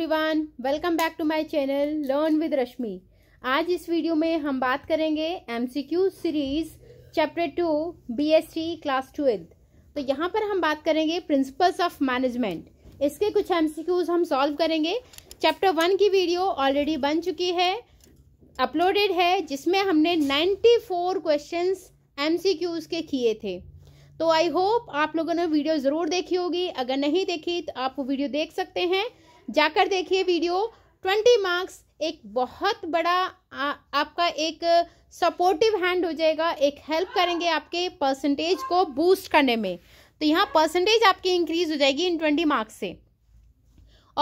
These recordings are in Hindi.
Everyone welcome back to my channel learn with Rashmi आज इस वीडियो में हम बात करेंगे MCQ series chapter two BSc class twelfth तो यहाँ पर हम बात करेंगे प्रिंसिपल्स ऑफ मैनेजमेंट इसके कुछ एमसीक्यूज हम सॉल्व करेंगे चैप्टर वन की वीडियो ऑलरेडी बन चुकी है अपलोडेड है जिसमें हमने नाइन्टी फोर क्वेश्चन एम के किए थे तो आई होप आप लोगों ने वीडियो ज़रूर देखी होगी अगर नहीं देखी तो आप वो वीडियो देख सकते हैं जाकर देखिए वीडियो ट्वेंटी मार्क्स एक बहुत बड़ा आ, आपका एक सपोर्टिव हैंड हो जाएगा एक हेल्प करेंगे आपके परसेंटेज को बूस्ट करने में तो यहाँ परसेंटेज आपकी इंक्रीज हो जाएगी इन ट्वेंटी मार्क्स से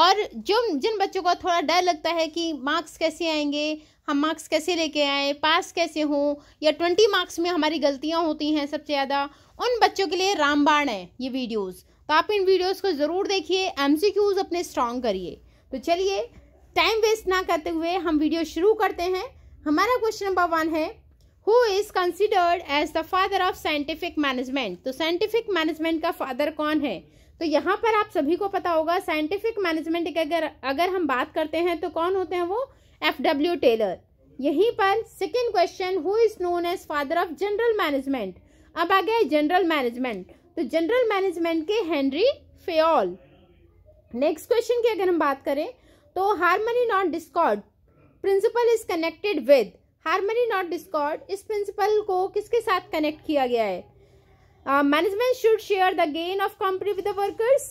और जो जिन बच्चों को थोड़ा डर लगता है कि मार्क्स कैसे आएंगे हम मार्क्स कैसे लेके आए पास कैसे हों या ट्वेंटी मार्क्स में हमारी गलतियाँ होती हैं सबसे ज़्यादा उन बच्चों के लिए रामबाण है ये वीडियोज तो आप इन वीडियोस को ज़रूर देखिए एमसीक्यूज अपने स्ट्रांग करिए तो चलिए टाइम वेस्ट ना करते हुए हम वीडियो शुरू करते हैं हमारा क्वेश्चन नंबर वन है who is considered as the father of scientific management तो साइंटिफिक मैनेजमेंट का फादर कौन है तो यहाँ पर आप सभी को पता होगा साइंटिफिक मैनेजमेंट की अगर अगर हम बात करते हैं तो कौन होते हैं वो एफ डब्ल्यू टेलर यहीं पर second question who is known as father of general management अब आ गया जनरल मैनेजमेंट तो जनरल मैनेजमेंट के हेनरी फेल नेक्स्ट क्वेश्चन की अगर हम बात करें तो harmony not discord principle is connected with harmony not discord इस प्रिंसिपल को किसके साथ कनेक्ट किया गया है management should share the gain of company with the workers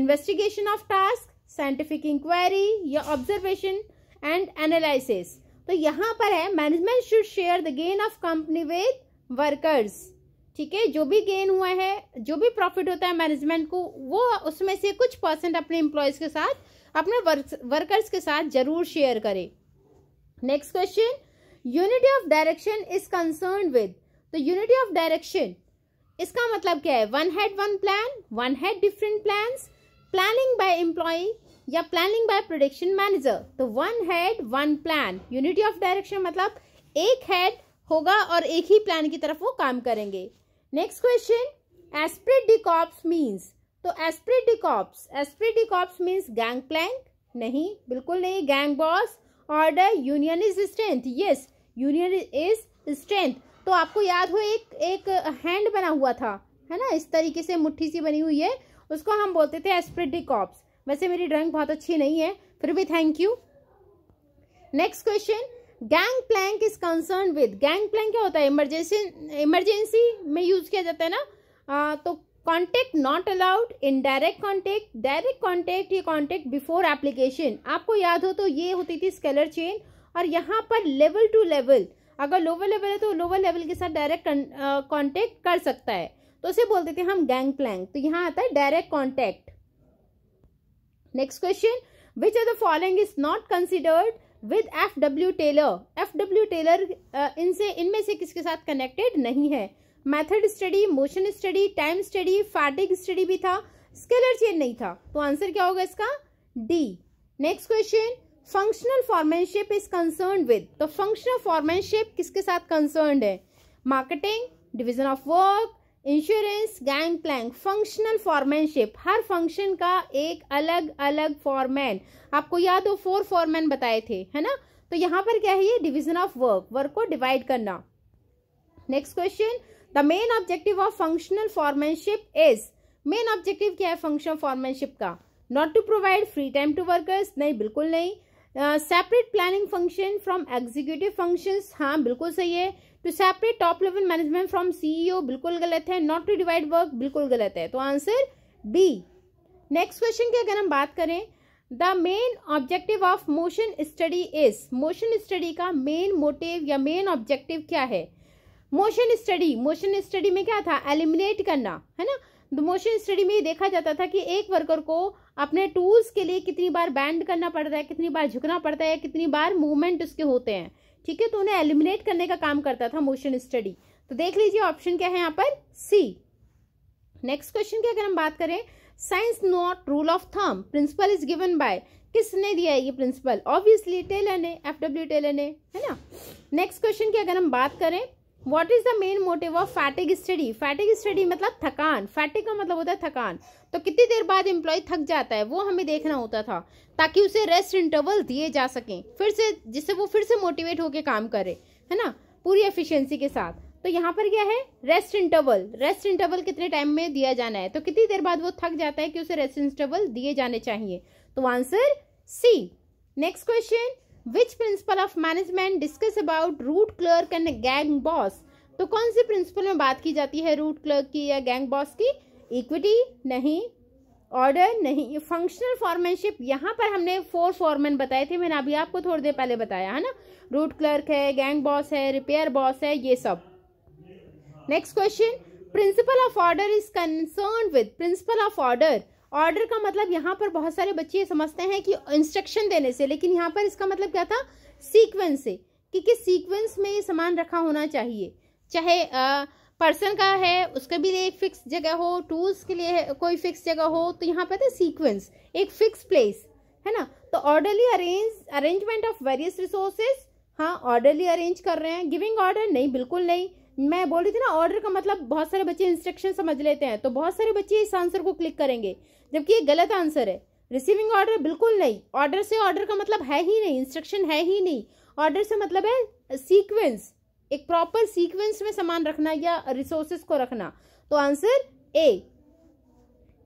investigation of task scientific inquiry या ऑब्जर्वेशन एंड एनालिसिस तो यहाँ पर है management should share the gain of company with workers ठीक है जो भी गेन हुआ है जो भी प्रॉफिट होता है मैनेजमेंट को वो उसमें से कुछ परसेंट अपने एम्प्लॉयज़ के साथ अपने वर्क, वर्कर्स के साथ जरूर शेयर करें next question unity of direction is concern with तो यूनिटी ऑफ डायरेक्शन इसका मतलब क्या है one head one plan one head different plan planning by employ या प्लानिंग बाय प्रोडक्शन मैनेजर तो one head one plan unity of direction मतलब एक हेड होगा और एक ही प्लान की तरफ वो काम करेंगे next question esprit de corps means तो esprit de corps esprit de corps means gang plank नहीं बिल्कुल नहीं gang boss order union is strength yes union is strength तो आपको याद हो एक एक हैंड बना हुआ था है ना इस तरीके से मुट्ठी सी बनी हुई है उसको हम बोलते थे एस्प्रिडी कॉप्स वैसे मेरी ड्राइंग बहुत अच्छी नहीं है फिर भी thank you next question gang plank is concern with gang plank क्या होता है इमरजेंसी इमरजेंसी में यूज किया जाता है ना आ, तो contact not allowed in direct contact direct contact या कॉन्टेक्ट बिफोर एप्लीकेशन आपको याद हो तो ये होती थी स्केलर चेन और यहाँ पर लेवल टू लेवल अगर लोअर लेवल है तो लोअर लेवल के साथ डायरेक्ट कॉन्टेक्ट कर सकता है तो उसे बोलते थे हम गैंग प्लैंक तो यहाँ आता है direct contact next question which are the following is not considered with F W Taylor F W Taylor इनसे इनमें से किसके साथ कनेक्टेड नहीं है method study motion study time study fatigue study भी था स्केलर चेन नहीं था तो आंसर क्या होगा इसका D next question functional foremanship is concern with तो फंक्शनल फॉर्मेनशिप किसके साथ कंसर्न है marketing division of work insurance gang plank functional foremanship हर फंक्शन का एक अलग अलग फॉर्मैन आपको याद हो फोर फॉर्मैन बताए थे है ना तो यहाँ पर क्या है ये डिविजन ऑफ वर्क वर्क को डिवाइड करना next question the main objective of functional foremanship is main objective क्या है फंक्शन फॉर्मेनशिप का not to provide free time to workers नहीं बिल्कुल नहीं separate planning function from executive functions हाँ बिल्कुल सही है to separate top level management from CEO बिल्कुल गलत है नॉट टू डिवाइड वर्क बिल्कुल गलत है तो आंसर बी नेक्स्ट क्वेश्चन की अगर हम बात करें the main objective of motion study is motion study का मेन मोटिव या मेन ऑब्जेक्टिव क्या है मोशन स्टडी मोशन स्टडी में क्या था एलिमिनेट करना है ना मोशन स्टडी में ये देखा जाता था कि एक वर्कर को अपने टूल्स के लिए कितनी बार बैंड करना पड़ता है कितनी बार झुकना पड़ता है कितनी बार मूवमेंट उसके होते हैं ठीक है तो उन्हें एलिमिनेट करने का काम करता था मोशन स्टडी तो देख लीजिए ऑप्शन क्या है यहाँ पर सी नेक्स्ट क्वेश्चन की अगर हम बात करें साइंस नॉट रूल ऑफ थर्म प्रिंसिपल इज गिवन बाय किसने दिया है ये प्रिंसिपल ऑब्वियसली टेलर ने एफ डब्ल्यू टेलर ने है ना नेक्स्ट क्वेश्चन की अगर हम बात करें what is the main motive of fatigue study fatigue study मतलब थकान फैटिक का मतलब होता है थकान तो कितनी देर बाद एम्प्लॉय थक जाता है वो हमें देखना होता था ताकि उसे रेस्ट इंटरवल दिए जा सकें फिर से जिससे वो फिर से मोटिवेट होकर काम करे है ना पूरी एफिशिएंसी के साथ तो यहाँ पर क्या है रेस्ट इंटरवल रेस्ट इंटरवल कितने टाइम में दिया जाना है तो कितनी देर बाद वो थक जाता है कि उसे रेस्ट इंटरवल दिए जाने चाहिए तो answer C next question which principle of management discuss about route clerk and gang boss तो कौन से प्रिंसिपल में बात की जाती है रूट क्लर्क की या गैंग बॉस की इक्विटी नहीं ऑर्डर नहीं फंक्शनल फॉर्मेनशिप यहाँ पर हमने फोर फॉर्मेन बताए थे मैंने अभी आपको थोड़ी देर पहले बताया है ना रूट क्लर्क है गैंग बॉस है रिपेयर बॉस है ये सब next question principle of order is concern with principle of order order का मतलब यहाँ पर बहुत सारे बच्चे समझते हैं कि इंस्ट्रक्शन देने से लेकिन यहाँ पर इसका मतलब क्या था सीक्वेंस से कि किस सीक्वेंस में ये सामान रखा होना चाहिए चाहे पर्सन का है उसके भी एक फिक्स जगह हो टूल्स के लिए कोई फिक्स जगह हो तो यहाँ पर था सीक्वेंस एक फिक्स प्लेस है ना तो orderly arrange arrangement of various resources हाँ ऑर्डरली अरेंज कर रहे हैं गिविंग ऑर्डर नहीं बिल्कुल नहीं मैं बोल रही थी ना ऑर्डर का मतलब बहुत सारे बच्चे इंस्ट्रक्शन समझ लेते हैं तो बहुत सारे बच्चे इस आंसर को क्लिक करेंगे जबकि ये गलत आंसर है रिसीविंग ऑर्डर बिल्कुल नहीं ऑर्डर से ऑर्डर का मतलब है ही नहीं इंस्ट्रक्शन है ही नहीं ऑर्डर से मतलब है सीक्वेंस एक प्रॉपर सीक्वेंस में सामान रखना या रिसोर्सेस को रखना तो answer A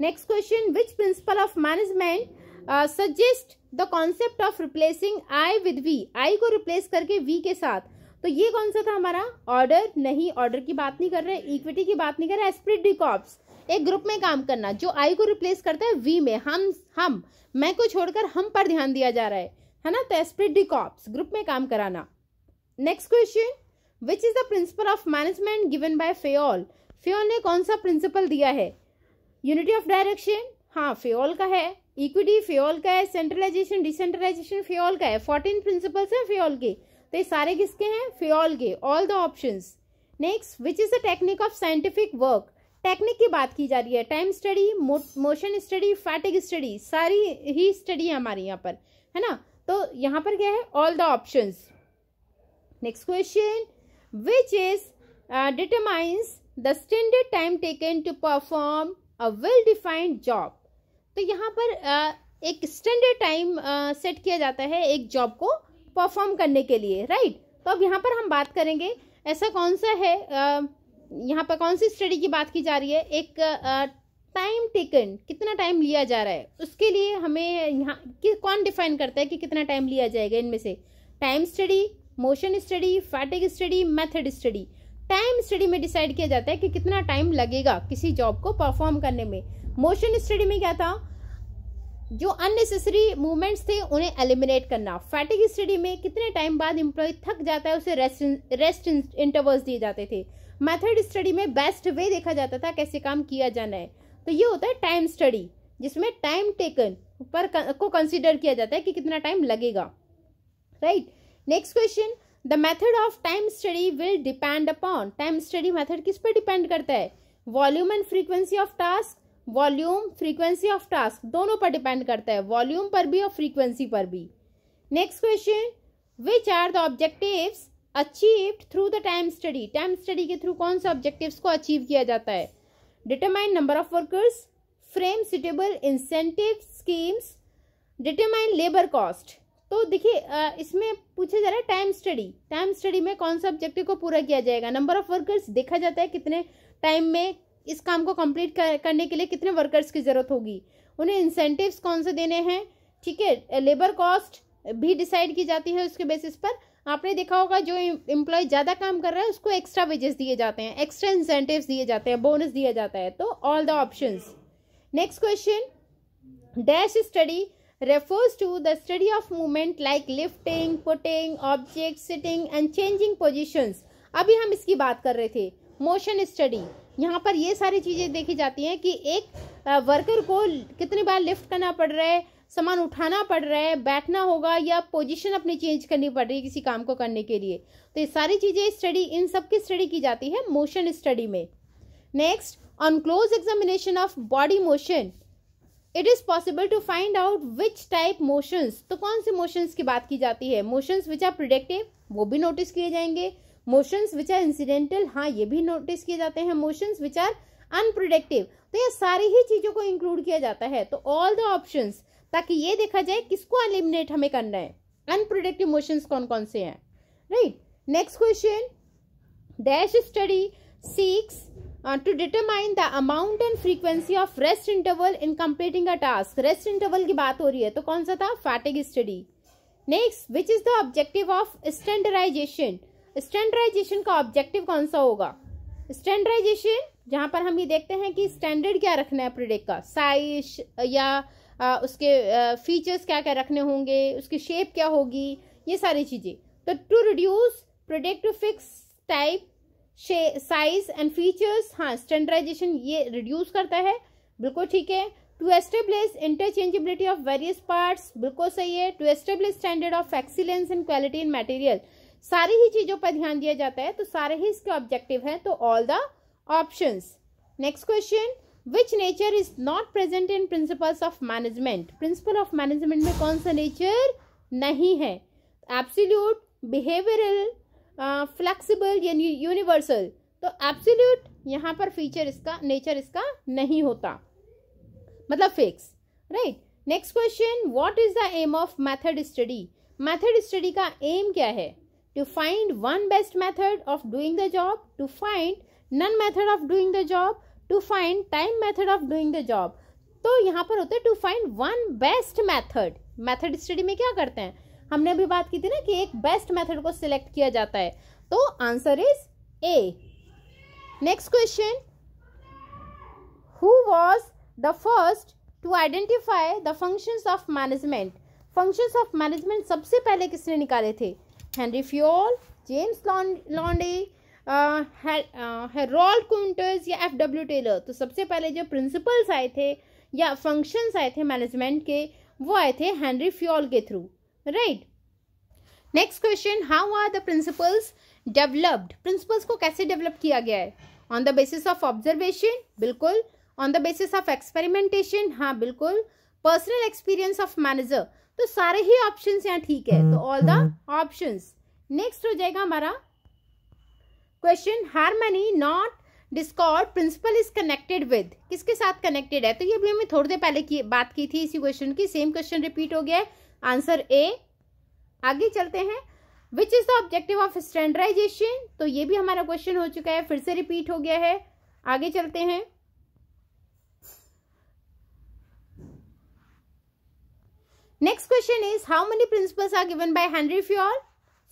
next question which principle of management suggest the concept of replacing I with we I को रिप्लेस करके वी के साथ तो ये कौन सा था हमारा ऑर्डर नहीं ऑर्डर की बात नहीं कर रहे इक्विटी की बात नहीं कर रहे एस्प्रिट डिकॉप्स एक ग्रुप में काम करना जो आई को रिप्लेस करता है वी में हम हम मैं को छोड़कर हम पर ध्यान दिया जा रहा है है ना तो डी कॉप्स ग्रुप में काम कराना next question which is the principle of management given by Fayol Fayol ने कौन सा प्रिंसिपल दिया है यूनिटी ऑफ डायरेक्शन हाँ फेल का है इक्विटी फेल का है सेंट्रलाइजेशन डिसेंट्रलाइजेशन फेओल का है फोर्टीन प्रिंसिपल्स हैं फेओल के तो ये सारे किसके हैं फेल के all the option next which is the technique of scientific work technique की बात की जा रही है time study motion study fatigue study सारी ही स्टडी है हमारी यहाँ पर है ना तो यहाँ पर क्या है all the option next question which is determines the standard time taken to perform a well defined job तो यहाँ पर uh, एक स्टैंडर्ड टाइम सेट किया जाता है एक जॉब को परफॉर्म करने के लिए राइट right? तो अब यहाँ पर हम बात करेंगे ऐसा कौन सा है uh, यहाँ पर कौन सी स्टडी की बात की जा रही है एक टाइम टेकन कितना टाइम लिया जा रहा है उसके लिए हमें यहाँ कि, कौन डिफाइन करता है कि कितना टाइम लिया जाएगा इनमें से time study motion study fatigue study method study time study में डिसाइड किया जाता है कि कितना टाइम लगेगा किसी जॉब को परफॉर्म करने में मोशन स्टडी में क्या था जो अननेसेसरी मूवमेंट्स थे उन्हें एलिमिनेट करना फैटिक स्टडी में कितने टाइम बाद एम्प्लॉय थक जाता है उसे रेस्ट रेस्ट इंटरवल्स दिए जाते थे मेथड स्टडी में बेस्ट वे देखा जाता था कैसे काम किया जाना है तो ये होता है टाइम स्टडी जिसमें टाइम टेकन पर को कंसिडर किया जाता है कि कितना टाइम लगेगा right next question the method of time study will depend upon time study method किस पर डिपेंड करता है volume and frequency of task volume frequency of task दोनों पर डिपेंड करता है वॉल्यूम पर भी और फ्रीक्वेंसी पर भी next question which are the objectives achieved through the time study time study के थ्रू कौन से ऑब्जेक्टिव्स को अचीव किया जाता है determine number of workers frame suitable incentive schemes determine labour cost तो देखिए इसमें पूछा जा रहा है टाइम स्टडी टाइम स्टडी में कौन सा ऑब्जेक्टिव को पूरा किया जाएगा नंबर ऑफ वर्कर्स देखा जाता है कितने टाइम में इस काम को कंप्लीट कर, करने के लिए कितने वर्कर्स की ज़रूरत होगी उन्हें इंसेंटिव्स कौन से देने हैं ठीक है लेबर कॉस्ट भी डिसाइड की जाती है उसके बेसिस पर आपने देखा होगा जो एम्प्लॉय ज़्यादा काम कर रहा है उसको एक्स्ट्रा वेजेस दिए जाते हैं एक्स्ट्रा इंसेंटिव दिए जाते हैं बोनस दिया जाता है तो all the option next question dash study refers to the study of movement like lifting putting object sitting and changing position अभी हम इसकी बात कर रहे थे मोशन स्टडी यहाँ पर ये सारी चीज़ें देखी जाती हैं कि एक वर्कर को कितनी बार लिफ्ट करना पड़ रहा है सामान उठाना पड़ रहा है बैठना होगा या पोजीशन अपनी चेंज करनी पड़ रही है किसी काम को करने के लिए तो ये सारी चीज़ें स्टडी इन सब की स्टडी की जाती है मोशन स्टडी में next on close examination of body motion it is possible to find out which type motions तो कौन से मोशंस की बात की जाती है मोशंस विच आर प्रोडक्टिव वो भी नोटिस किए जाएंगे मोशंस विच आर इंसिडेंटल हाँ ये भी नोटिस किए जाते हैं मोशंस विच आर अनप्रोडक्टिव तो ये सारी ही चीज़ों को इंक्लूड किया जाता है तो ऑल द ऑप्शंस ताकि ये देखा जाए किसको एलिमिनेट हमें करना है अनप्रोडक्टिव मोशंस कौन कौन से हैं right next question dash study seeks to determine the amount and frequency of rest interval in completing a task rest interval की बात हो रही है तो कौन सा था fatigue study next which is the objective of standardization standardization का ऑब्जेक्टिव कौन सा होगा स्टैंडर्डाइजेशन जहाँ पर हम ये देखते हैं कि स्टैंडर्ड क्या रखना है प्रोडक्ट का साइज या आ, उसके फीचर्स क्या क्या रखने होंगे उसकी शेप क्या होगी ये सारी चीज़ें तो to reduce product fix type size and features हाँ स्टैंडर्डाइजेशन ये रिड्यूस करता है बिल्कुल ठीक है to establish interchangeability of various parts बिल्कुल सही है to establish standard of excellence and quality in material सारी ही चीज़ों पर ध्यान दिया जाता है तो सारे ही इसके ऑब्जेक्टिव हैं तो all the options next question which nature is not present in principles of management principle of management में कौन सा नेचर नहीं है एब्सोल्यूट बिहेवियरल फ्लेक्सिबल यूनिवर्सल तो एब्सोल्यूट यहाँ पर फीचर इसका नेचर इसका नहीं होता मतलब fix right next question what is the aim of method study method study का एम क्या है to find one best method of doing the job to find none method of doing the job to find time method of doing the job तो यहाँ पर होते हैं to find one best method method study में क्या करते हैं हमने अभी बात की थी ना कि एक बेस्ट मेथड को सिलेक्ट किया जाता है तो answer is A next question who was the first to identify the functions of management functions of management सबसे पहले किसने निकाले थे Henri Fayol James Lundy Harold Koontz या एफ डब्ल्यू टेलर तो सबसे पहले जो प्रिंसिपल्स आए थे या फंक्शंस आए थे मैनेजमेंट के वो आए थे हेनरी फ्योल के through right next question how are the principles developed principles को कैसे डेवलप किया गया है on the basis of observation बिल्कुल on the basis of experimentation हाँ बिल्कुल पर्सनल एक्सपीरियंस ऑफ मैनेजर तो सारे ही ऑप्शन यहाँ ठीक है तो ऑल द ऑप्शन नेक्स्ट हो जाएगा हमारा question harmony not discord principle is connected with किसके साथ कनेक्टेड है तो ये भी हमें थोड़ी देर पहले की बात की थी इसी क्वेश्चन की सेम क्वेश्चन रिपीट हो गया है आंसर ए आगे चलते हैं which is the objective of standardisation तो ये भी हमारा क्वेश्चन हो चुका है फिर से रिपीट हो गया है आगे चलते हैं next question is how many principles are given by Henri Fayol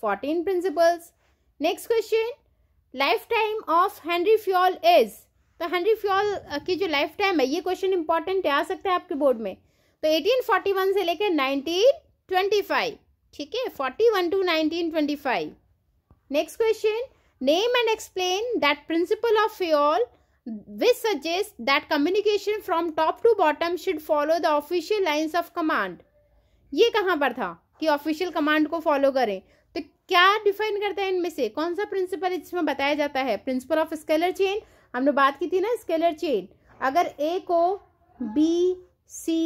fourteen principles next question life time of Henri Fayol is तो हेनरी फ्योल की जो लाइफ टाइम है ये क्वेश्चन इंपॉर्टेंट आ सकता है आपके बोर्ड में तो 1841 से लेकर 1925 ठीक है 41 to 1925 next question name and explain that principle of Fayol which suggest that communication from top to bottom should follow the official lines of command ये कहाँ पर था कि ऑफिशियल कमांड को फॉलो करें क्या डिफाइन करता है इनमें से कौन सा प्रिंसिपल इसमें बताया जाता है प्रिंसिपल ऑफ स्केलर चेन हमने बात की थी ना स्केलर चेन अगर ए को बी सी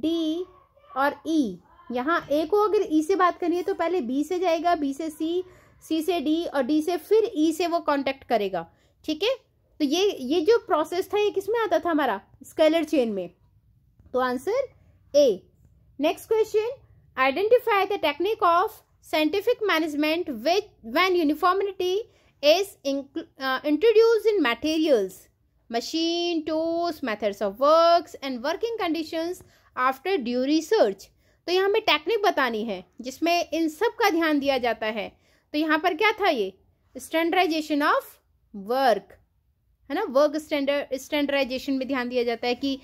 डी और ई e, यहाँ ए को अगर ई e से बात करिए तो पहले बी से जाएगा बी से सी सी से डी और डी से फिर ई e से वो कॉन्टेक्ट करेगा ठीक है तो ये ये जो प्रोसेस था ये किस में आता था हमारा स्केलर चेन में तो answer A next question identify the technique of scientific management which, when uniformity is in, uh, introduced in materials, machine, tools, methods of works and working conditions after due research. तो यहाँ हमें टेक्निक बतानी है जिसमें इन सब का ध्यान दिया जाता है तो यहाँ पर क्या था ये स्टैंडर्डाइजेशन ऑफ वर्क है ना वर्क स्टैंडर्ड स्टैंडर्डाइजेशन में ध्यान दिया जाता है कि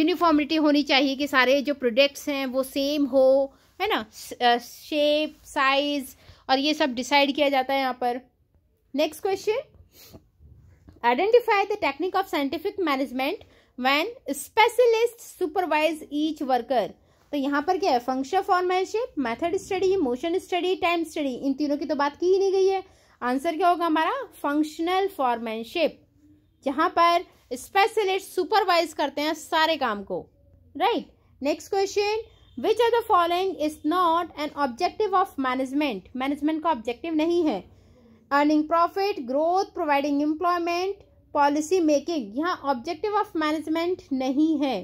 यूनिफॉर्मिटी होनी चाहिए कि सारे जो प्रोडक्ट्स हैं वो सेम हो है ना शेप साइज uh, और ये सब डिसाइड किया जाता है यहाँ पर next question identify the technique of scientific management when specialist supervise each worker तो यहाँ पर क्या है function foremanship method study motion study time study इन तीनों की तो बात की ही नहीं गई है आंसर क्या होगा हमारा फंक्शनल फॉर्मेलशिप जहाँ पर स्पेशलिस्ट सुपरवाइज करते हैं सारे काम को right next question which are the following is not an objective of management management का ऑब्जेक्टिव नहीं है earning profit growth providing employment policy making यहाँ ऑब्जेक्टिव ऑफ मैनेजमेंट नहीं है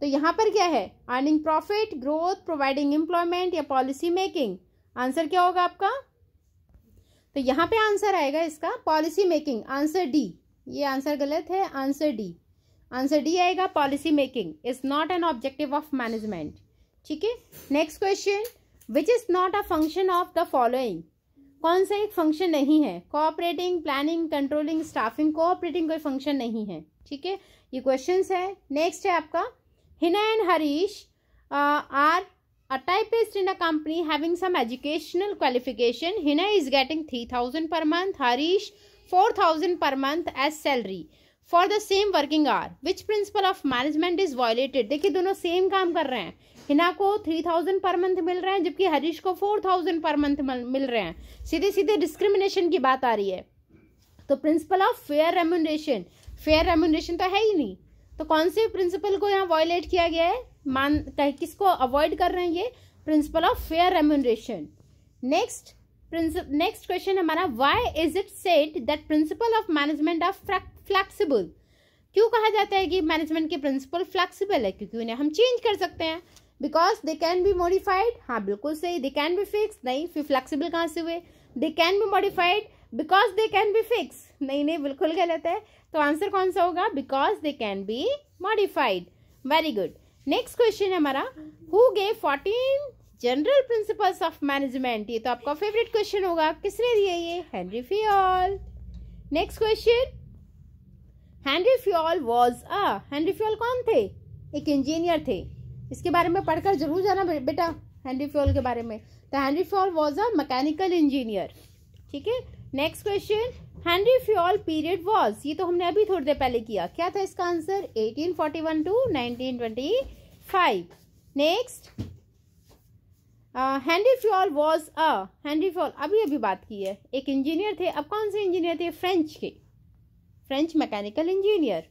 तो यहाँ पर क्या है earning profit growth providing employment या पॉलिसी मेकिंग आंसर क्या होगा आपका तो यहाँ पे आंसर आएगा इसका पॉलिसी मेकिंग आंसर डी ये आंसर गलत है आंसर डी आंसर डी आएगा policy making is not an objective of management ठीक है next question which is not a function of the following कौन सा एक फंक्शन नहीं है cooperating planning controlling staffing cooperating कोई फंक्शन नहीं है ठीक है ये क्वेश्चन है नेक्स्ट है आपका Hina and Harish are a typist in a company having some educational qualification Hina is getting three thousand per month Harish four thousand per month as salary for the same working hours which principle of management is violated देखिए दोनों सेम काम कर रहे हैं हिना को थ्री थाउजेंड पर मंथ मिल रहे हैं जबकि हरीश को फोर थाउजेंड पर मंथ मिल रहे हैं सीधे सीधे डिस्क्रिमिनेशन की बात आ रही है तो principle of fair remuneration fair remuneration तो है ही नहीं तो कौन से प्रिंसिपल को यहाँ वॉयलेट किया गया है मान किसको अवॉइड कर रहे हैं ये principle of fair remuneration next next question हमारा why is it said that principle of management of flexible क्यों कहा जाता है कि मैनेजमेंट के प्रिंसिपल फ्लैक्सीबल है क्योंकि उन्हें हम चेंज कर सकते हैं because they can be modified हाँ बिल्कुल सही दे कैन बी फिक्स नहीं फिर फ्लेक्सीबल कहाँ से हुए they can be modified because they can be fix नहीं नहीं बिल्कुल गलत है तो आंसर कौन सा होगा because they can be modified very good next question है हमारा who gave fourteen general principles of management ये तो आपका फेवरेट क्वेश्चन होगा किसने दिए ये Henri Fayol next question Henri Fayol was a Henri Fayol कौन थे एक इंजीनियर थे इसके बारे में पढ़कर जरूर जाना बेटा हेनरी फ्योल के बारे में तो Henri Fayol was a mechanical engineer ठीक है next question Henri Fayol period was ये तो हमने अभी थोड़ी देर पहले किया क्या था इसका answer 1841 to 1925 next Henri Fayol was a Henri Fayol अभी अभी बात की है एक इंजीनियर थे अब कौन से इंजीनियर थे फ्रेंच के French mechanical engineer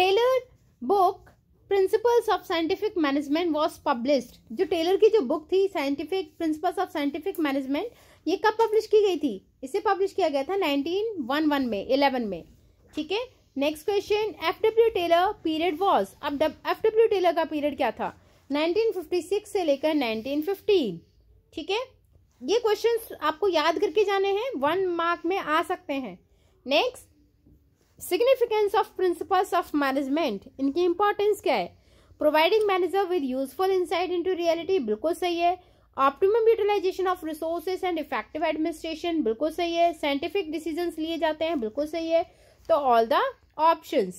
Taylor book principles of scientific management was publish जो टेलर की जो बुक थी scientific principles of scientific management ये कब पब्लिश की गई थी इसे पब्लिश किया गया था नाइनटीन वन वन में इलेवन में ठीक है next question F W Taylor period was अब एफ डब्ल्यू टेलर का पीरियड क्या था नाइनटीन फिफ्टी सिक्स से लेकर नाइनटीन 1950 ठीक है ये क्वेश्चन आपको याद करके जाने हैं वन मार्क में आ सकते हैं next significance of principles of management इनकी इंपॉर्टेंस क्या है providing manager with useful insight into reality बिल्कुल सही है optimum utilisation of resources and effective administration बिल्कुल सही है साइंटिफिक डिसीजन लिए जाते हैं बिल्कुल सही है तो all the option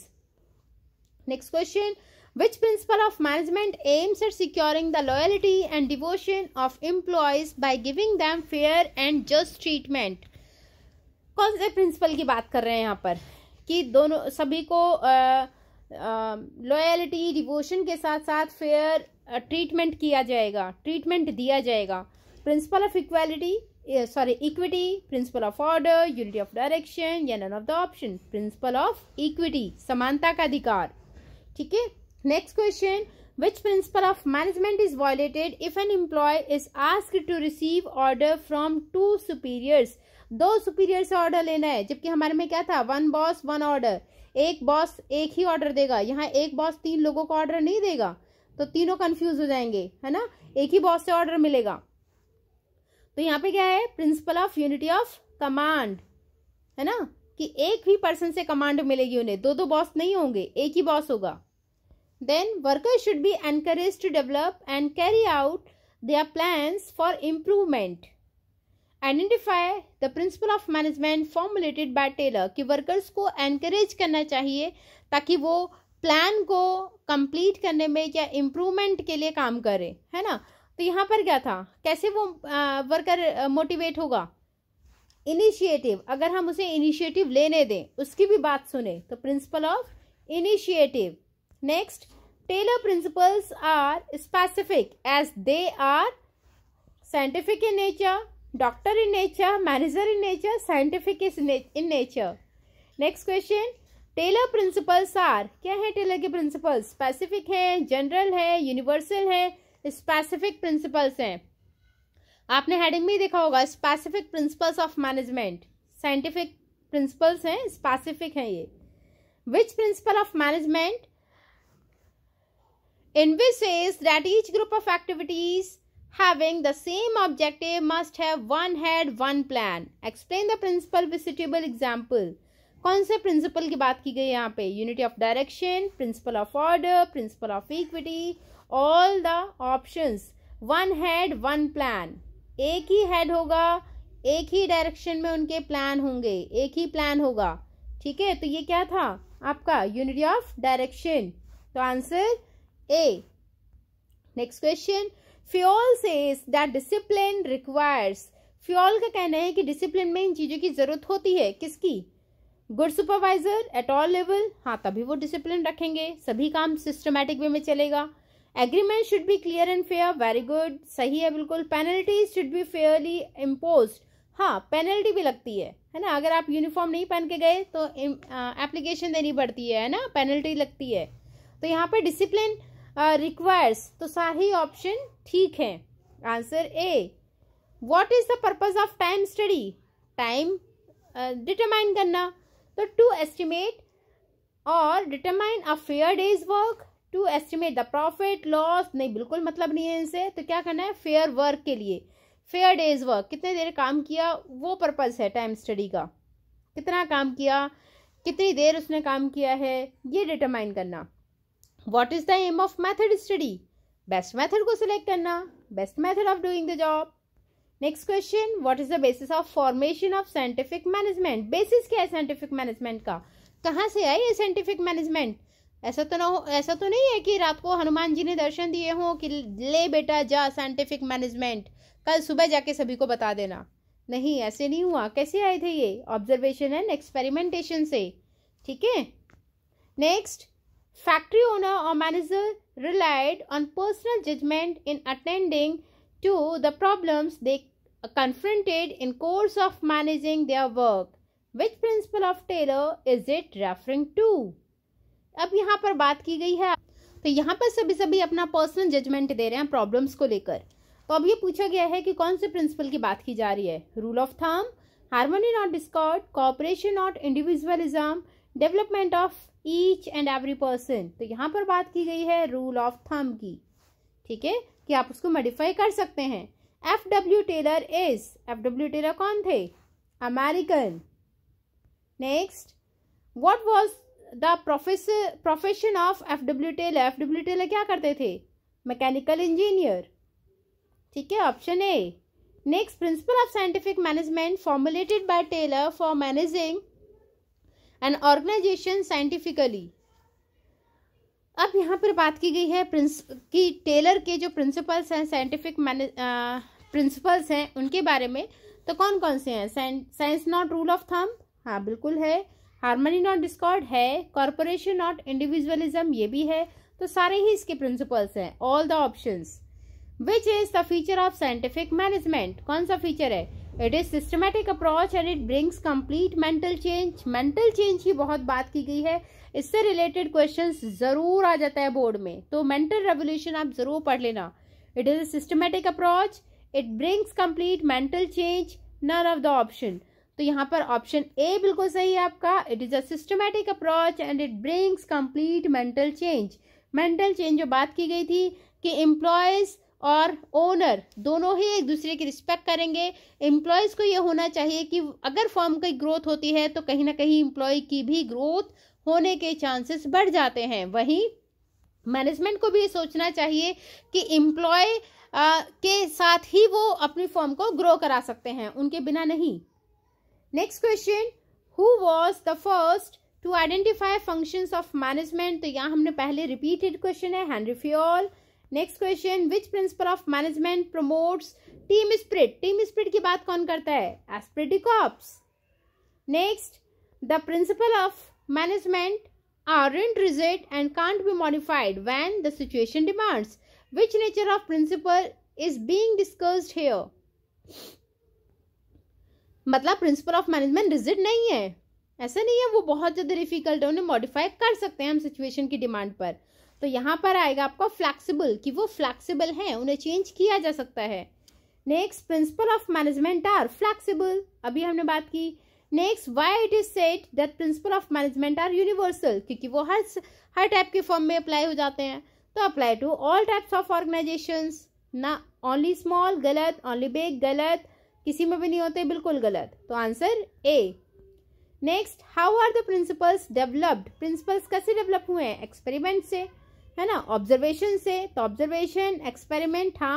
next question which principle of management aims at securing the loyalty and devotion of employees by giving them fair and just treatment कौन से प्रिंसिपल की बात कर रहे हैं यहाँ पर कि दोनों सभी को लॉयलिटी डिवोशन के साथ साथ फेयर ट्रीटमेंट किया जाएगा ट्रीटमेंट दिया जाएगा principle of equality sorry equity principle of order unity of direction या none of the option principle of equity समानता का अधिकार ठीक है next question which principle of management is violated if an employee is ask to receive order from two superiors दो सुपीरियर से ऑर्डर लेना है जबकि हमारे में क्या था वन बॉस वन ऑर्डर एक बॉस एक ही ऑर्डर देगा यहाँ एक बॉस तीन लोगों को ऑर्डर नहीं देगा तो तीनों कंफ्यूज हो जाएंगे है ना एक ही बॉस से ऑर्डर मिलेगा तो यहाँ पे क्या है principle of unity of command है ना कि एक ही पर्सन से कमांड मिलेगी उन्हें दो दो बॉस नहीं होंगे एक ही बॉस होगा then worker should be encourage to develop and carry out their plan for improvement identify the principle of management formulated by Taylor कि वर्कर्स को एनकरेज करना चाहिए ताकि वो प्लान को कंप्लीट करने में या इम्प्रूवमेंट के लिए काम करें है ना तो यहाँ पर क्या था कैसे वो आ, वर्कर मोटिवेट होगा इनिशिएटिव अगर हम उसे इनिशिएटिव लेने दें उसकी भी बात सुने तो principle of initiative next Taylor principles are specific as they are scientific in nature doctor in nature manager in nature scientific is in nature next question Taylor principles are क्या है टेलर के प्रिंसिपल्स स्पेसिफिक हैं जनरल है यूनिवर्सल है स्पेसिफिक प्रिंसिपल्स हैं आपने हेडिंग में देखा होगा specific principles of management scientific principles हैं स्पेसिफिक हैं ये which principle of management in which says that each group of activities having the same objective must have one head one plan explain the principle with suitable example कौन से प्रिंसिपल की बात की गई यहाँ पे unity of direction principle of order principle of equity all the options one head one plan एक ही हेड होगा एक ही डायरेक्शन में उनके प्लान होंगे एक ही प्लान होगा ठीक है तो ये क्या था आपका यूनिटी ऑफ डायरेक्शन तो answer A next question Fayol says that discipline requires Fayol का कहना है कि डिसिप्लिन में इन चीज़ों की ज़रूरत होती है किसकी good supervisor at all level हाँ तभी वो डिसिप्लिन रखेंगे सभी काम सिस्टमेटिक वे में चलेगा agreement should be clear and fair very good सही है बिल्कुल penalties should be fairly impose हाँ पेनल्टी भी लगती है है ना अगर आप यूनिफॉर्म नहीं पहन के गए तो एप्लीकेशन देनी पड़ती है है ना पेनल्टी लगती है तो यहाँ पर डिसिप्लिन रिक्वायर्स तो सारी ऑप्शन ठीक है answer A what is the purpose of time study time determine करना तो टू एस्टिमेट और determine a fair day's work to estimate the profit loss नहीं बिल्कुल मतलब नहीं है इनसे तो क्या करना है फेयर वर्क के लिए फेयर डेज वर्क कितने देर काम किया वो पर्पज है टाइम स्टडी का कितना काम किया कितनी देर उसने काम किया है ये डिटरमाइन करना what is the aim of method study best method को सिलेक्ट करना best method of doing the job next question what is the basis of formation of scientific management basis क्या है साइंटिफिक मैनेजमेंट का कहाँ से आई ये साइंटिफिक मैनेजमेंट ऐसा तो ना हो ऐसा तो नहीं है कि रात को हनुमान जी ने दर्शन दिए हों कि ले बेटा जा साइंटिफिक मैनेजमेंट कल सुबह जाके सभी को बता देना नहीं ऐसे नहीं हुआ कैसे आए थे ये ऑब्जर्वेशन एंड एक्सपेरिमेंटेशन से ठीक है next Factory owner or manager relied on personal judgment in attending to the problems they confronted in course of managing their work. Which principle of Taylor is it referring to? अब यहाँ पर बात की गई है तो यहाँ पर सभी सभी अपना पर्सनल जजमेंट दे रहे हैं प्रॉब्लम्स को लेकर तो अब ये पूछा गया है कि कौन से प्रिंसिपल की बात की जा रही है rule of thumb harmony not discord cooperation not individualism development of each and every person तो यहाँ पर बात की गई है रूल ऑफ थम की ठीक है कि आप उसको मॉडिफाई कर सकते हैं F W Taylor is F W Taylor कौन थे American next what was the professor profession of F W Taylor F W Taylor क्या करते थे मैकेनिकल इंजीनियर ठीक है option A next principle of scientific management formulated by Taylor for managing an organisation scientifically अब यहाँ पर बात की गई है प्रिंस की टेलर के जो प्रिंसिपल्स हैं साइंटिफिक प्रिंसिपल्स हैं उनके बारे में तो कौन कौन से हैं साइंस नॉट रूल ऑफ थम हाँ बिल्कुल है हारमोनी नॉट डिस्कॉर्ड है कॉरपोरेशन नॉट इंडिविजुअलिज्म ये भी है तो सारे ही इसके प्रिंसिपल्स हैं all the options which is the feature of scientific management कौन सा फीचर है it is systematic approach and it brings complete mental change mental change की बहुत बात की गई है इससे रिलेटेड क्वेश्चन ज़रूर आ जाता है बोर्ड में तो मेंटल रेवोल्यूशन आप ज़रूर पढ़ लेना it is a systematic approach it brings complete mental change none of the option तो यहाँ पर ऑप्शन ए बिल्कुल सही है आपका it is a systematic approach and it brings complete mental change mental change जो बात की गई थी कि एम्प्लॉयज़ और ओनर दोनों ही एक दूसरे की रिस्पेक्ट करेंगे एम्प्लॉयज़ को ये होना चाहिए कि अगर फॉर्म की ग्रोथ होती है तो कहीं ना कहीं एम्प्लॉय की भी ग्रोथ होने के चांसेस बढ़ जाते हैं वहीं मैनेजमेंट को भी ये सोचना चाहिए कि एम्प्लॉय के साथ ही वो अपनी फॉर्म को ग्रो करा सकते हैं उनके बिना नहीं next question who was the first to identify functions of management तो यहाँ हमने पहले रिपीटेड क्वेश्चन है Henry Fayol next question which principle of management promotes team spirit team spirit की बात कौन करता है esprit de corps next the principle of management are in rigid and can't be modified when the situation demands which nature of principle is being discussed here मतलब प्रिंसिपल ऑफ मैनेजमेंट रिजिट नहीं है ऐसा नहीं है वो बहुत ज़्यादा डिफिकल्ट है उन्हें मॉडिफाई कर सकते हैं हम सिचुएशन की डिमांड पर तो यहाँ पर आएगा आपका फ्लैक्सिबल कि वो फ्लैक्सिबल हैं उन्हें चेंज किया जा सकता है next principle of management are flexible अभी हमने बात की next why it is said that principle of management are universal क्योंकि वो हर हर टाइप के फॉर्म में अप्लाई हो जाते हैं तो apply to all types of organization ना ओनली स्मॉल गलत ओनली बिग गलत किसी में भी नहीं होते बिल्कुल गलत तो answer A next how are the principles developed principles कैसे डेवलप हुए हैं एक्सपेरिमेंट से है ना ऑब्जर्वेशन से तो ऑब्जर्वेशन एक्सपेरिमेंट हाँ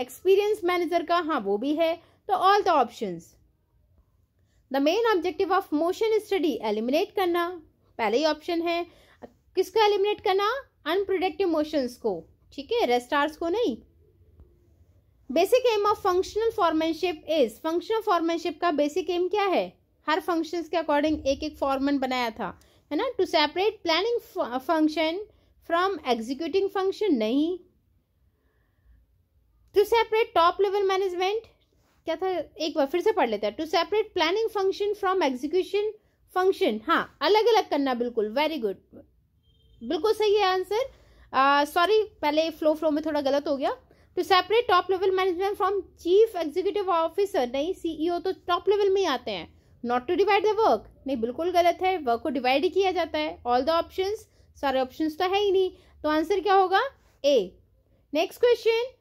एक्सपीरियंस मैनेजर का हाँ वो भी है तो all the option the main objective of motion study eliminate करना पहले ही ऑप्शन है किसको एलिमिनेट करना अनप्रोडक्टिव मोशंस को ठीक है रेस्टार्स को नहीं basic aim of functional foremanship is functional foremanship का बेसिक एम क्या है हर फंक्शंस के अकॉर्डिंग एक एक फॉर्मन बनाया था है ना to separate planning function from executing function नहीं to separate top level management क्या था एक बार फिर से पढ़ लेते हैं to separate planning function from execution function हाँ अलग अलग करना बिल्कुल वेरी गुड बिल्कुल सही है आंसर सॉरी पहले फ्लो फ्लो में थोड़ा गलत हो गया to separate top level management from chief executive officer नहीं सीईओ तो टॉप लेवल में ही आते हैं not to divide the work नहीं बिल्कुल गलत है वर्क को डिवाइड ही किया जाता है ऑल द ऑप्शंस सारे ऑप्शन तो है ही नहीं तो आंसर क्या होगा A next question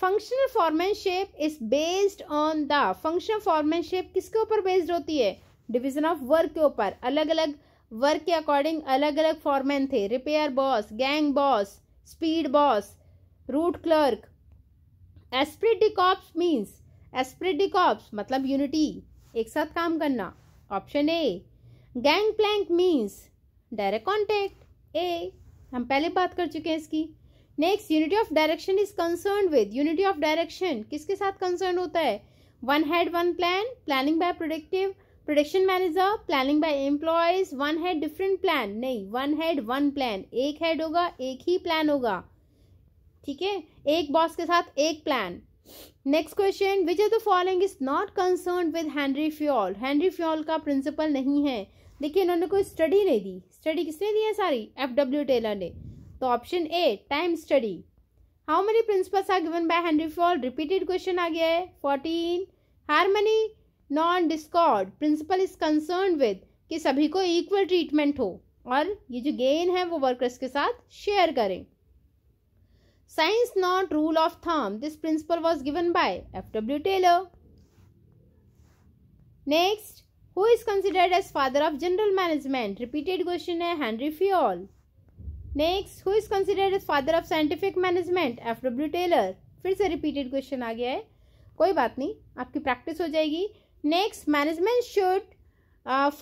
functional foremanship is based on the functional foremanship किसके ऊपर बेस्ड होती है डिविजन ऑफ वर्क के ऊपर अलग अलग वर्क के अकॉर्डिंग अलग अलग फॉर्मेन थे repair boss gang boss speed boss route clerk esprit de corps means esprit de corps मतलब यूनिटी एक साथ काम करना option A gang plank means direct contact A हम पहले बात कर चुके हैं इसकी next unity of direction is concern with unity of direction किसके साथ कंसर्न होता है one head one plan planning by productive production manager planning by employees one head different plan नहीं वन हैड वन प्लान एक हेड होगा एक ही प्लान होगा ठीक है एक बॉस के साथ एक plan next question which are the following is not concern with Henry Fayol Henry Fayol का प्रिंसिपल नहीं है देखिए इन्होंने कोई स्टडी नहीं दी स्टडी किसने दी है सारी एफ डब्ल्यू टेलर ने तो option A time study how many principles are given by Henry Fayol repeated question आ गया है fourteen harmony non discord principle is concern with कि सभी को इक्वल ट्रीटमेंट हो और ये जो गेन है वो वर्कर्स के साथ शेयर करें science not rule of thumb this principle was given by F W Taylor next who is considered as father of general management repeated question है henry fiol next who is considered as father of scientific management F W Taylor फिर से रिपीटेड क्वेश्चन आ गया है कोई बात नहीं आपकी प्रैक्टिस हो जाएगी next management should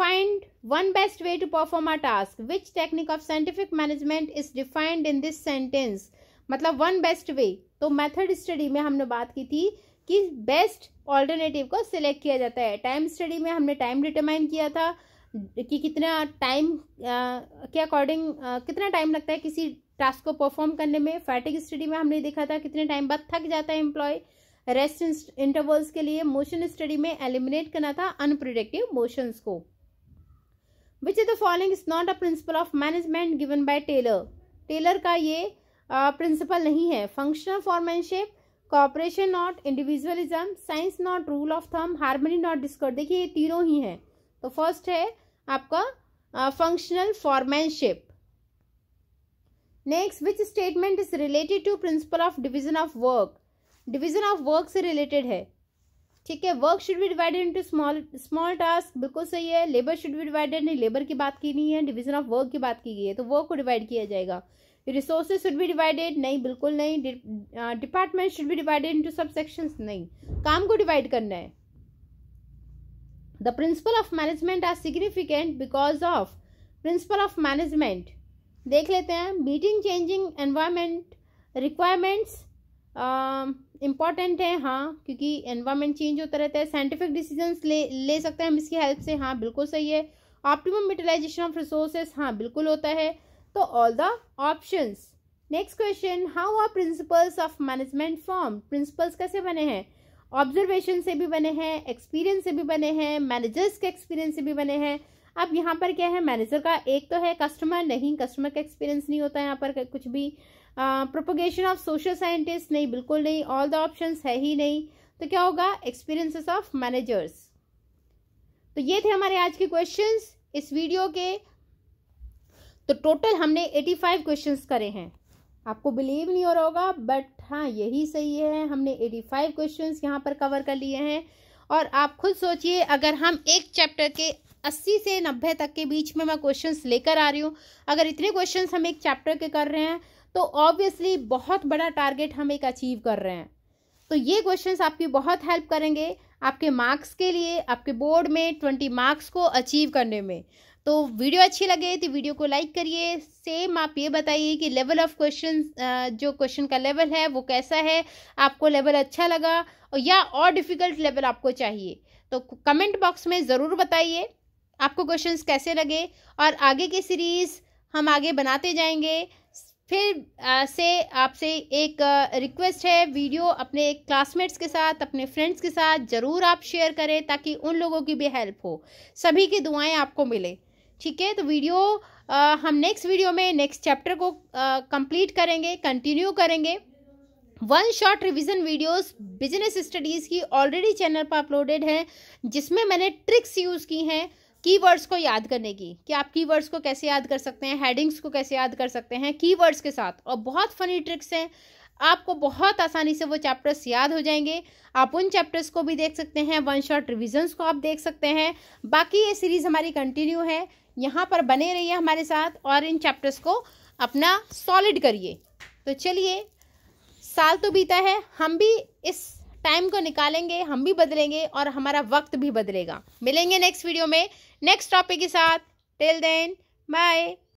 find one best way to perform a task which technique of scientific management is defined in this sentence मतलब वन बेस्ट वे तो मेथड स्टडी में हमने बात की थी कि बेस्ट ऑल्टरनेटिव को सिलेक्ट किया जाता है टाइम स्टडी में हमने टाइम डिटरमाइन किया था कि कितना टाइम के अकॉर्डिंग कितना टाइम लगता है किसी टास्क को परफॉर्म करने में फैटिक स्टडी में हमने देखा था कितने टाइम बाद थक जाता है एम्प्लॉय रेस्ट इंटरवल्स के लिए मोशन स्टडी में एलिमिनेट करना था अनप्रोडक्टिव मोशंस को which is the following is not a principle of management given by Taylor Taylor का ये प्रिंसिपल नहीं है functional foremanship cooperation not individualism science not rule of thumb harmony not discord देखिए ये तीनों ही हैं तो फर्स्ट है आपका functional foremanship next which statement is related to principle of division of work division of work से रिलेटेड है ठीक है work should be divided into small small task बिल्कुल सही है लेबर शुड बी डिवाइडेड नहीं लेबर की बात की नहीं है डिविजन ऑफ वर्क की बात की गई है तो वर्क को डिवाइड किया जाएगा रिसोर्सेज शुड भी डिवाइडेड नहीं बिल्कुल नहीं डिपार्टमेंट शुड भी डिवाइडेड इंटू सब सेक्शन नहीं काम को डिवाइड करना है the principle of management are significant because of principle of management देख लेते हैं meeting changing environment requirements important है हाँ क्योंकि एनवायरमेंट चेंज होता रहता है साइंटिफिक डिसीजन ले ले सकते हैं हम इसकी हेल्प से हाँ बिल्कुल सही है ऑप्टिमम यूटिलाइजेशन ऑफ रिसोर्सेज हाँ बिल्कुल होता है तो all the options next question how are principles of management form principles कैसे बने हैं ऑब्जर्वेशन से भी बने हैं एक्सपीरियंस से भी बने हैं मैनेजर्स के एक्सपीरियंस से भी बने हैं अब यहाँ पर क्या है मैनेजर का एक तो है कस्टमर नहीं कस्टमर का एक्सपीरियंस नहीं होता है यहाँ पर कुछ भी प्रोपोगेशन ऑफ सोशल साइंटिस्ट नहीं बिल्कुल नहीं ऑल द ऑप्शन है ही नहीं तो क्या होगा एक्सपीरियंसेस ऑफ मैनेजर्स तो ये थे हमारे आज के क्वेश्चंस इस वीडियो के तो टोटल हमने एटी फाइव क्वेश्चन करे हैं आपको बिलीव नहीं हो रहा होगा बट हाँ यही सही है हमने एटी फाइव क्वेश्चन यहाँ पर कवर कर लिए हैं और आप खुद सोचिए अगर हम एक चैप्टर के अस्सी से नब्बे तक के बीच में मैं क्वेश्चंस लेकर आ रही हूँ अगर इतने क्वेश्चंस हम एक चैप्टर के कर रहे हैं तो ऑब्वियसली बहुत बड़ा टारगेट हम एक अचीव कर रहे हैं तो ये क्वेश्चंस आपकी बहुत हेल्प करेंगे आपके मार्क्स के लिए आपके बोर्ड में ट्वेंटी मार्क्स को अचीव करने में तो वीडियो अच्छी लगे तो वीडियो को लाइक करिए सेम आप ये बताइए कि लेवल ऑफ क्वेश्चन जो क्वेश्चन का लेवल है वो कैसा है आपको लेवल अच्छा लगा या और डिफ़िकल्ट लेवल आपको चाहिए तो कमेंट बॉक्स में ज़रूर बताइए आपको क्वेश्चंस कैसे लगे और आगे की सीरीज़ हम आगे बनाते जाएंगे फिर से आपसे एक रिक्वेस्ट है वीडियो अपने क्लासमेट्स के साथ अपने फ्रेंड्स के साथ ज़रूर आप शेयर करें ताकि उन लोगों की भी हेल्प हो सभी की दुआएं आपको मिले ठीक है तो वीडियो आ, हम नेक्स्ट वीडियो में नेक्स्ट चैप्टर को कंप्लीट करेंगे कंटिन्यू करेंगे one shot revision videos business studies की ऑलरेडी चैनल पर अपलोडेड हैं जिसमें मैंने ट्रिक्स यूज़ की हैं कीवर्ड्स को याद करने की कि आप कीवर्ड्स को कैसे याद कर सकते हैं हेडिंग्स को कैसे याद कर सकते हैं कीवर्ड्स के साथ और बहुत फनी ट्रिक्स हैं आपको बहुत आसानी से वो चैप्टर्स याद हो जाएंगे आप उन चैप्टर्स को भी देख सकते हैं वन शॉट रिविजन्स को आप देख सकते हैं बाकी ये सीरीज़ हमारी कंटिन्यू है यहाँ पर बने रहिए हमारे साथ और इन चैप्टर्स को अपना सॉलिड करिए तो चलिए साल तो बीता है हम भी इस टाइम को निकालेंगे हम भी बदलेंगे और हमारा वक्त भी बदलेगा मिलेंगे नेक्स्ट वीडियो में नेक्स्ट टॉपिक के साथ टिल देन बाय